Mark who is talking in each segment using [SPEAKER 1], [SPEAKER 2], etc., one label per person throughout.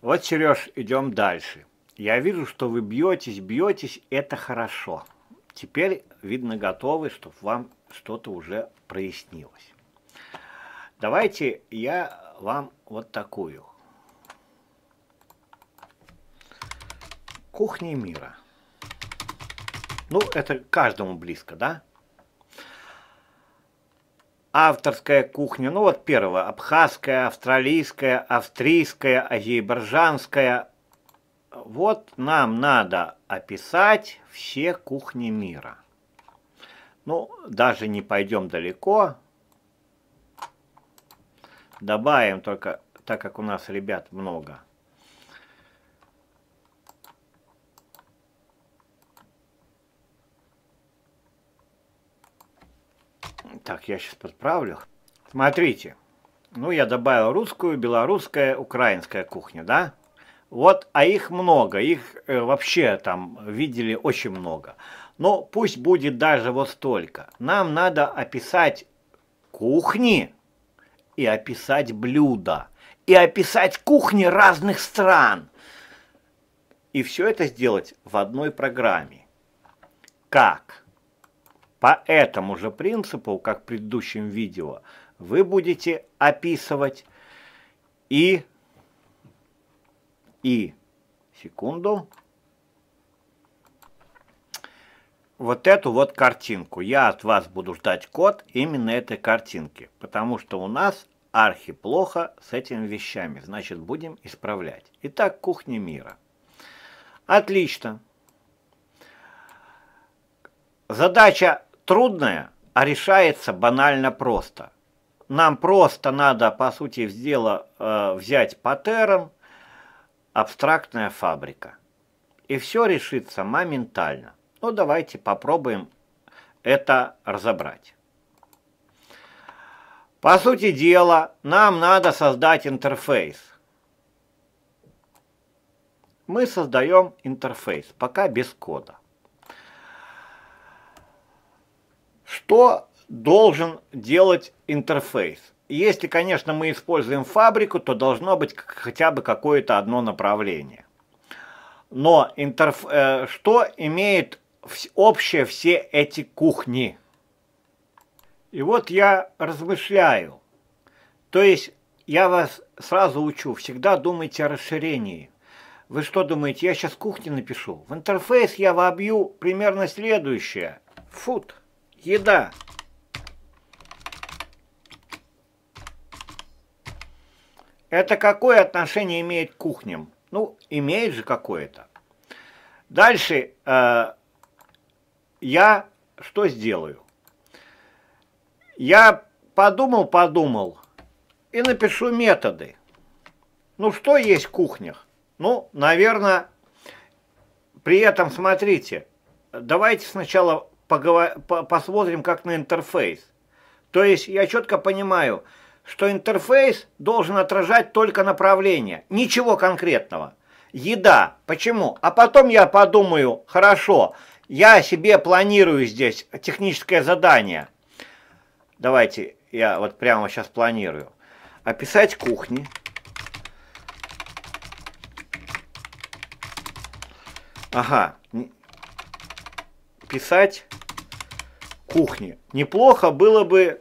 [SPEAKER 1] Вот, Сереж, идем дальше. Я вижу, что вы бьетесь, бьетесь, это хорошо. Теперь, видно, готовы, чтобы вам что-то уже прояснилось. Давайте я вам вот такую. Кухни мира. Ну, это каждому близко, да? авторская кухня, ну вот первое, абхазская, австралийская, австрийская, азербайджанская. Вот нам надо описать все кухни мира. Ну, даже не пойдем далеко. Добавим только, так как у нас ребят много – Так, я сейчас подправлю. Смотрите. Ну, я добавил русскую, белорусская, украинская кухня, да? Вот, а их много, их э, вообще там видели очень много. Но пусть будет даже вот столько. Нам надо описать кухни и описать блюда. И описать кухни разных стран. И все это сделать в одной программе. Как? По этому же принципу, как в предыдущем видео, вы будете описывать и, и, секунду, вот эту вот картинку. Я от вас буду ждать код именно этой картинки, потому что у нас архи плохо с этими вещами, значит будем исправлять. Итак, кухня мира. Отлично. Задача трудное, а решается банально просто. Нам просто надо, по сути дела, э, взять паттерн, абстрактная фабрика. И все решится моментально. Ну, давайте попробуем это разобрать. По сути дела, нам надо создать интерфейс. Мы создаем интерфейс, пока без кода. Что должен делать интерфейс? Если, конечно, мы используем фабрику, то должно быть хотя бы какое-то одно направление. Но интерф... Э, что имеет общее все эти кухни? И вот я размышляю. То есть я вас сразу учу, всегда думайте о расширении. Вы что думаете, я сейчас кухни напишу? В интерфейс я вобью примерно следующее. Фут. Еда. Это какое отношение имеет к кухням? Ну, имеет же какое-то. Дальше э, я что сделаю? Я подумал, подумал и напишу методы. Ну, что есть в кухнях? Ну, наверное, при этом, смотрите, давайте сначала поговор... посмотрим как на интерфейс. То есть я четко понимаю, что интерфейс должен отражать только направление, ничего конкретного. Еда. Почему? А потом я подумаю, хорошо, я себе планирую здесь техническое задание. Давайте я вот прямо сейчас планирую. Описать кухни. Ага, писать кухни. Неплохо было бы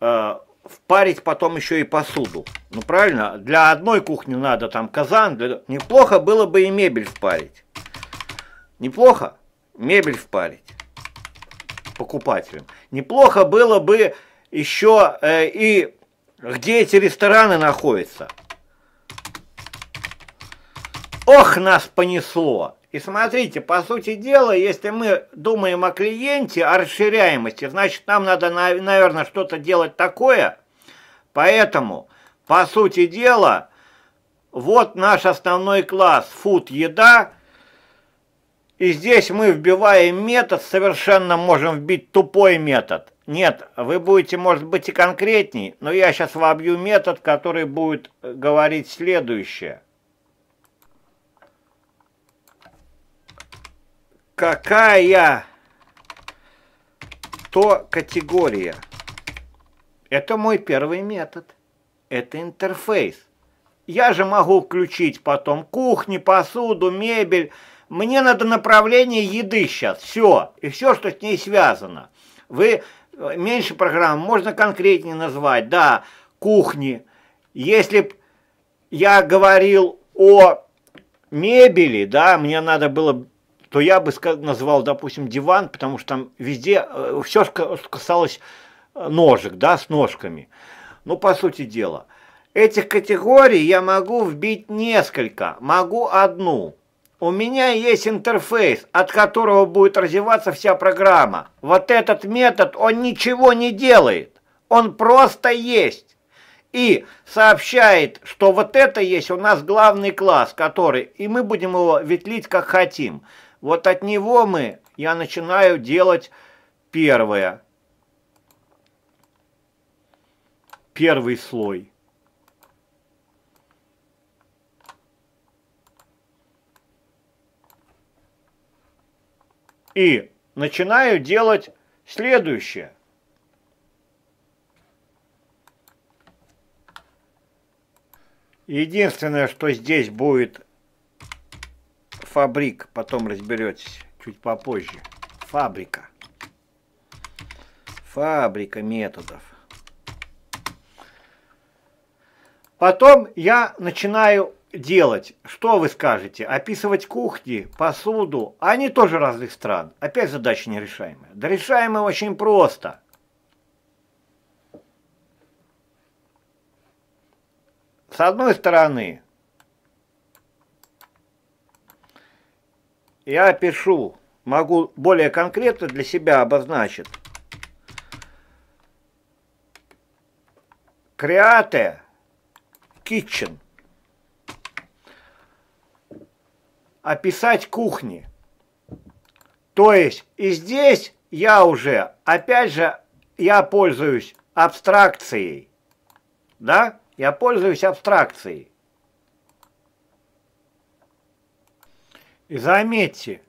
[SPEAKER 1] э, впарить потом еще и посуду. Ну правильно, для одной кухни надо там казан, для... неплохо было бы и мебель впарить. Неплохо мебель впарить покупателям. Неплохо было бы еще э, и где эти рестораны находятся. Ох, нас понесло! И смотрите, по сути дела, если мы думаем о клиенте, о расширяемости, значит, нам надо, наверное, что-то делать такое. Поэтому, по сути дела, вот наш основной класс «Фуд еда». И здесь мы вбиваем метод, совершенно можем вбить тупой метод. Нет, вы будете, может быть, и конкретней, но я сейчас вобью метод, который будет э, говорить следующее – какая то категория. Это мой первый метод. Это интерфейс. Я же могу включить потом кухни, посуду, мебель. Мне надо направление еды сейчас. Все. И все, что с ней связано. Вы э, меньше программ, можно конкретнее назвать. Да, кухни. Если б я говорил о мебели, да, мне надо было то я бы назвал, допустим, диван, потому что там везде э, все, касалось э, ножек, да, с ножками. Ну, по сути дела. Этих категорий я могу вбить несколько, могу одну. У меня есть интерфейс, от которого будет развиваться вся программа. Вот этот метод, он ничего не делает, он просто есть. И сообщает, что вот это есть у нас главный класс, который, и мы будем его ветлить как хотим. Вот от него мы, я начинаю делать первое. Первый слой. И начинаю делать следующее. Единственное, что здесь будет фабрик, потом разберетесь чуть попозже. Фабрика. Фабрика методов. Потом я начинаю делать. Что вы скажете? Описывать кухни, посуду. Они тоже разных стран. Опять задача нерешаемая. Да решаемая очень просто. С одной стороны, я пишу, могу более конкретно для себя обозначить. Create Kitchen. Описать кухни. То есть и здесь я уже, опять же, я пользуюсь абстракцией. Да? Я пользуюсь абстракцией. И заметьте,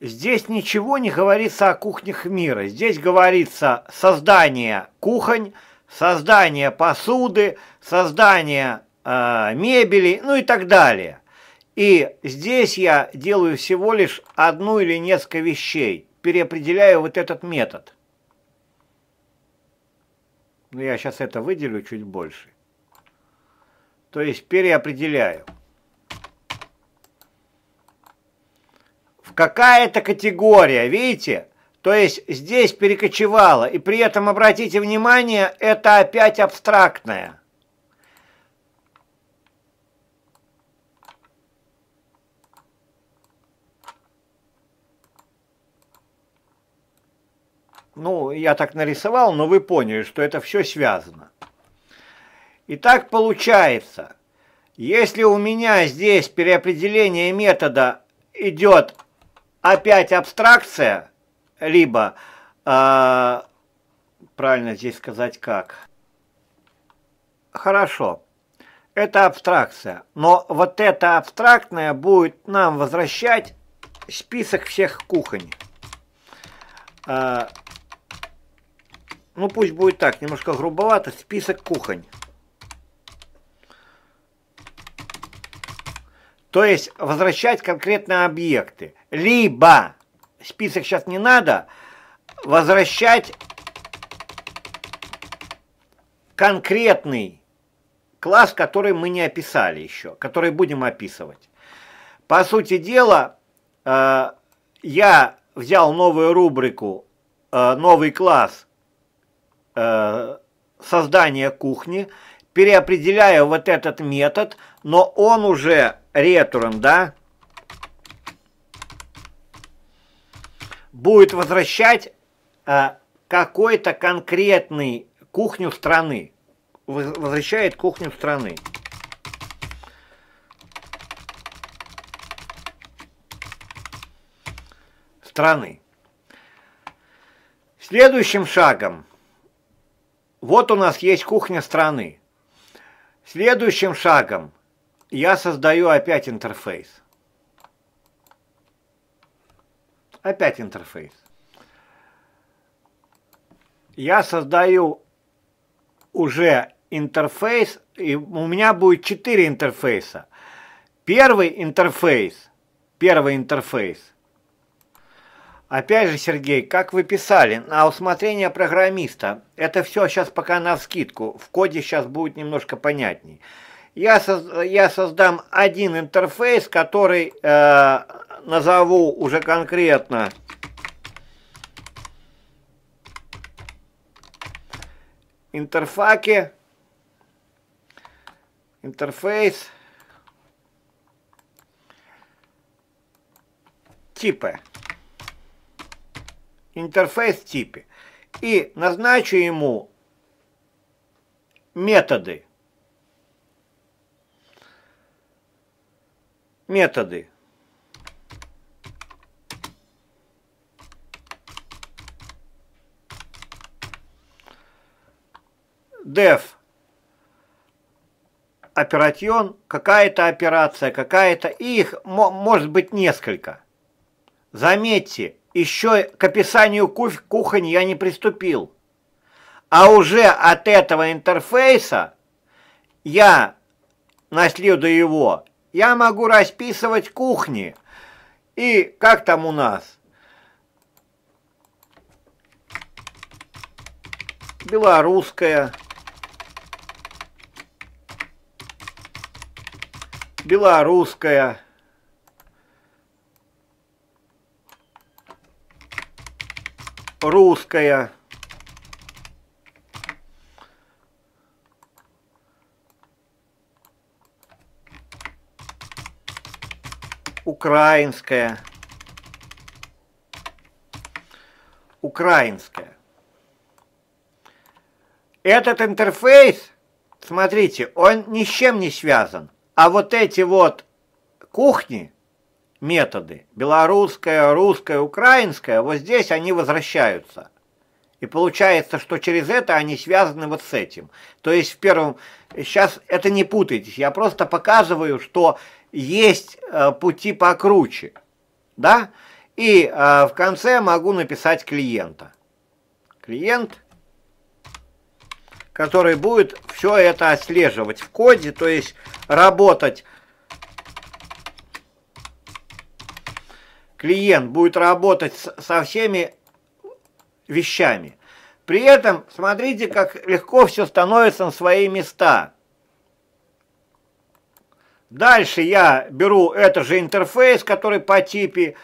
[SPEAKER 1] здесь ничего не говорится о кухнях мира. Здесь говорится создание кухонь, создание посуды, создание э, мебели, ну и так далее. И здесь я делаю всего лишь одну или несколько вещей, переопределяю вот этот метод. Ну, я сейчас это выделю чуть больше. То есть переопределяю. какая-то категория, видите? То есть здесь перекочевало, и при этом, обратите внимание, это опять абстрактное. Ну, я так нарисовал, но вы поняли, что это все связано. И так получается, если у меня здесь переопределение метода идет опять абстракция, либо, э, правильно здесь сказать как, хорошо, это абстракция, но вот эта абстрактная будет нам возвращать список всех кухонь. Э, ну пусть будет так, немножко грубовато, список кухонь. то есть возвращать конкретные объекты. Либо, список сейчас не надо, возвращать конкретный класс, который мы не описали еще, который будем описывать. По сути дела, э, я взял новую рубрику, э, новый класс э, создания кухни, переопределяю вот этот метод, но он уже return, да, будет возвращать э, какой-то конкретный кухню страны. Возвращает кухню страны. Страны. Следующим шагом. Вот у нас есть кухня страны. Следующим шагом я создаю опять интерфейс. Опять интерфейс. Я создаю уже интерфейс, и у меня будет 4 интерфейса. Первый интерфейс, первый интерфейс. Опять же, Сергей, как вы писали, на усмотрение программиста, это все сейчас пока на скидку. в коде сейчас будет немножко понятней я, соз, я создам один интерфейс, который э, назову уже конкретно интерфаки, интерфейс, типы, интерфейс типы. И назначу ему методы Методы. def Операцион, какая-то операция, какая-то, их может быть несколько. Заметьте, еще к описанию кухонь я не приступил. А уже от этого интерфейса я наследую его я могу расписывать кухни. И как там у нас? Белорусская. Белорусская. Русская. украинская. Украинская. Этот интерфейс, смотрите, он ни с чем не связан. А вот эти вот кухни, методы, белорусская, русская, украинская, вот здесь они возвращаются. И получается, что через это они связаны вот с этим. То есть в первом... Сейчас это не путайтесь, я просто показываю, что есть э, пути покруче. Да? И э, в конце могу написать клиента. Клиент, который будет все это отслеживать в коде, то есть работать клиент будет работать со всеми вещами. При этом смотрите, как легко все становится на свои места. Дальше я беру этот же интерфейс, который по типе,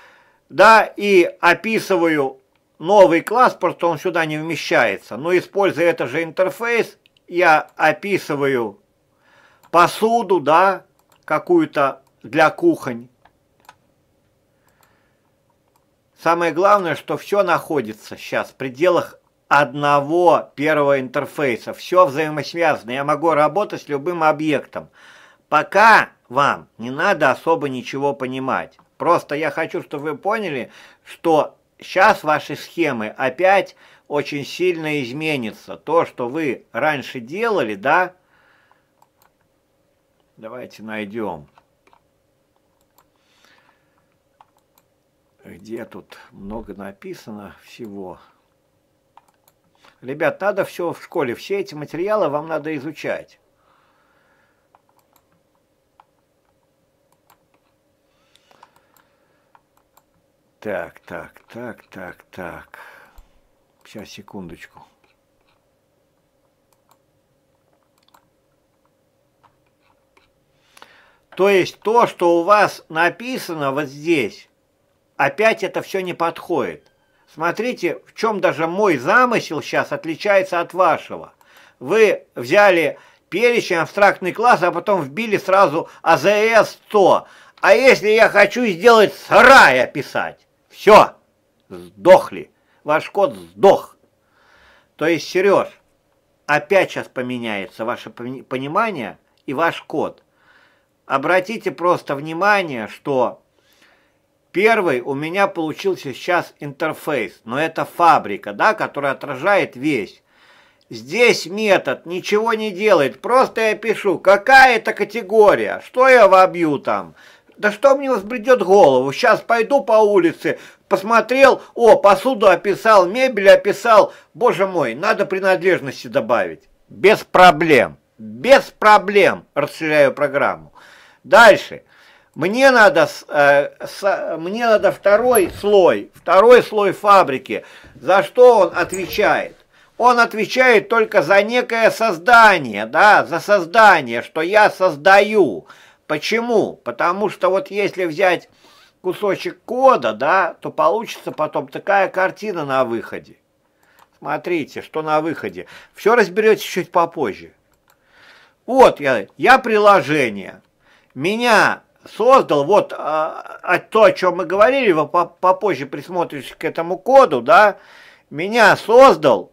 [SPEAKER 1] да, и описываю новый класс, потому что он сюда не вмещается. Но используя этот же интерфейс, я описываю посуду, да, какую-то для кухонь. Самое главное, что все находится сейчас в пределах одного первого интерфейса. Все взаимосвязано. Я могу работать с любым объектом. Пока вам не надо особо ничего понимать. Просто я хочу, чтобы вы поняли, что сейчас ваши схемы опять очень сильно изменятся. То, что вы раньше делали, да? Давайте найдем. где тут много написано всего. Ребят, надо все в школе, все эти материалы вам надо изучать. Так, так, так, так, так. Сейчас, секундочку. То есть то, что у вас написано вот здесь, опять это все не подходит. Смотрите, в чем даже мой замысел сейчас отличается от вашего. Вы взяли перечень абстрактный класс, а потом вбили сразу АЗС-100. А если я хочу сделать сарай описать? Все, сдохли. Ваш код сдох. То есть, Сереж, опять сейчас поменяется ваше понимание и ваш код. Обратите просто внимание, что Первый у меня получился сейчас интерфейс, но это фабрика, да, которая отражает весь. Здесь метод ничего не делает, просто я пишу, какая это категория, что я вобью там. Да что мне взбредет голову, сейчас пойду по улице, посмотрел, о, посуду описал, мебель описал, боже мой, надо принадлежности добавить. Без проблем, без проблем расширяю программу. Дальше. Мне надо, э, с, мне надо второй слой, второй слой фабрики. За что он отвечает? Он отвечает только за некое создание, да, за создание, что я создаю. Почему? Потому что вот если взять кусочек кода, да, то получится потом такая картина на выходе. Смотрите, что на выходе. Все разберете чуть попозже. Вот я, я приложение. Меня создал вот а, а то, о чем мы говорили, вы попозже присмотритесь к этому коду, да, меня создал,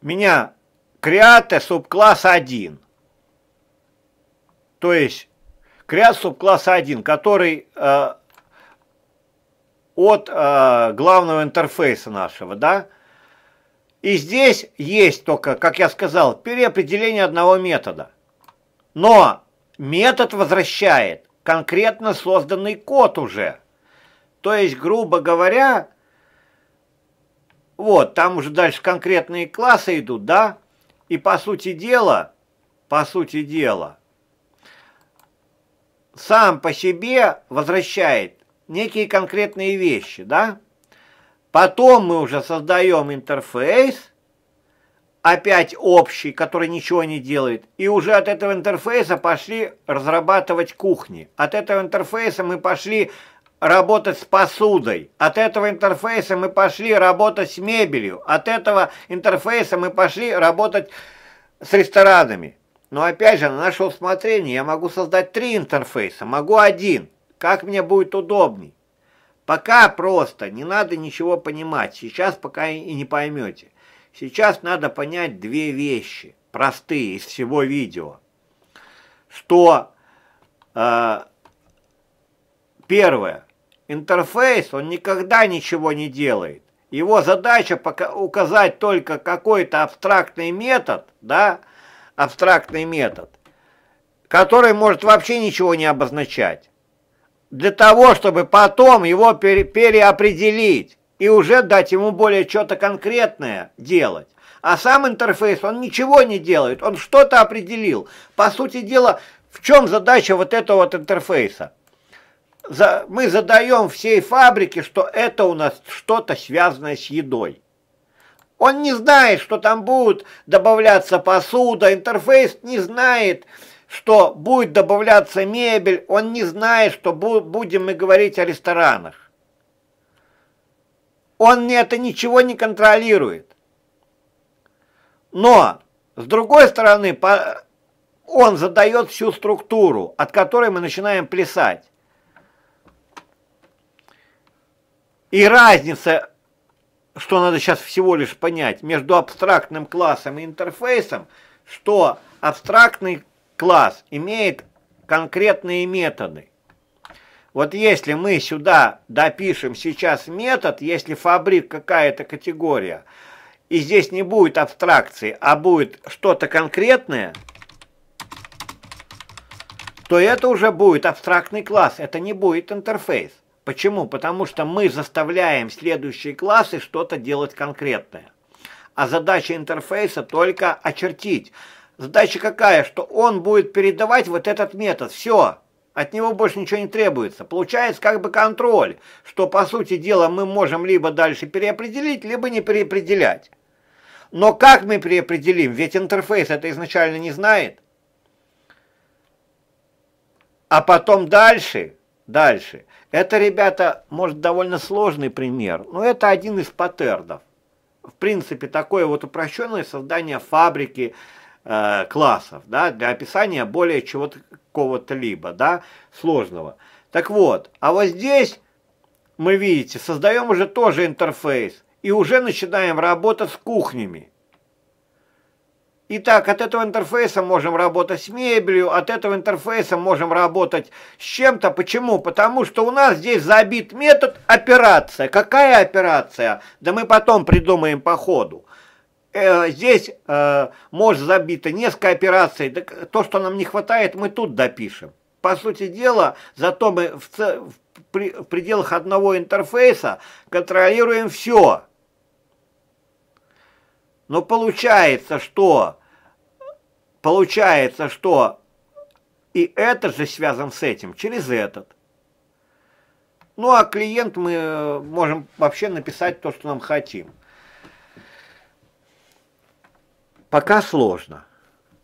[SPEAKER 1] меня креата субкласс 1, то есть креат субкласс 1, который э, от э, главного интерфейса нашего, да, и здесь есть только, как я сказал, переопределение одного метода. Но Метод возвращает конкретно созданный код уже. То есть, грубо говоря, вот, там уже дальше конкретные классы идут, да? И по сути дела, по сути дела, сам по себе возвращает некие конкретные вещи, да? Потом мы уже создаем интерфейс, опять общий, который ничего не делает. И уже от этого интерфейса пошли разрабатывать кухни. От этого интерфейса мы пошли работать с посудой. От этого интерфейса мы пошли работать с мебелью. От этого интерфейса мы пошли работать с ресторанами. Но опять же, на наше усмотрение я могу создать три интерфейса, могу один. Как мне будет удобней? Пока просто, не надо ничего понимать. Сейчас пока и не поймете. Сейчас надо понять две вещи, простые из всего видео. Что э, первое, интерфейс, он никогда ничего не делает. Его задача пока указать только какой-то абстрактный метод, да, абстрактный метод, который может вообще ничего не обозначать, для того, чтобы потом его пере переопределить и уже дать ему более что-то конкретное делать. А сам интерфейс, он ничего не делает, он что-то определил. По сути дела, в чем задача вот этого вот интерфейса? За, мы задаем всей фабрике, что это у нас что-то связанное с едой. Он не знает, что там будет добавляться посуда, интерфейс не знает, что будет добавляться мебель, он не знает, что бу будем мы говорить о ресторанах. Он это ничего не контролирует. Но, с другой стороны, он задает всю структуру, от которой мы начинаем плясать. И разница, что надо сейчас всего лишь понять, между абстрактным классом и интерфейсом, что абстрактный класс имеет конкретные методы. Вот если мы сюда допишем сейчас метод, если фабрик какая-то категория, и здесь не будет абстракции, а будет что-то конкретное, то это уже будет абстрактный класс, это не будет интерфейс. Почему? Потому что мы заставляем следующие классы что-то делать конкретное. А задача интерфейса только очертить. Задача какая? Что он будет передавать вот этот метод. Все. От него больше ничего не требуется. Получается как бы контроль, что по сути дела мы можем либо дальше переопределить, либо не переопределять. Но как мы переопределим? Ведь интерфейс это изначально не знает. А потом дальше, дальше. Это, ребята, может, довольно сложный пример, но это один из паттернов. В принципе, такое вот упрощенное создание фабрики – Э, классов, да, для описания более чего-то какого-то либо, да, сложного. Так вот, а вот здесь мы, видите, создаем уже тоже интерфейс и уже начинаем работать с кухнями. Итак, от этого интерфейса можем работать с мебелью, от этого интерфейса можем работать с чем-то. Почему? Потому что у нас здесь забит метод операция. Какая операция? Да мы потом придумаем по ходу здесь э, э мозг забита, несколько операций, так, то, что нам не хватает, мы тут допишем. По сути дела, зато мы в, в, при, в пределах одного интерфейса контролируем все. Но получается, что получается, что и это же связан с этим, через этот. Ну а клиент мы э, можем вообще написать то, что нам хотим. Пока сложно,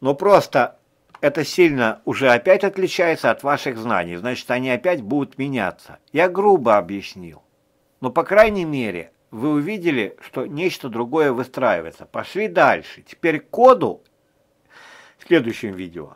[SPEAKER 1] но просто это сильно уже опять отличается от ваших знаний, значит, они опять будут меняться. Я грубо объяснил, но, по крайней мере, вы увидели, что нечто другое выстраивается. Пошли дальше. Теперь коду в следующем видео.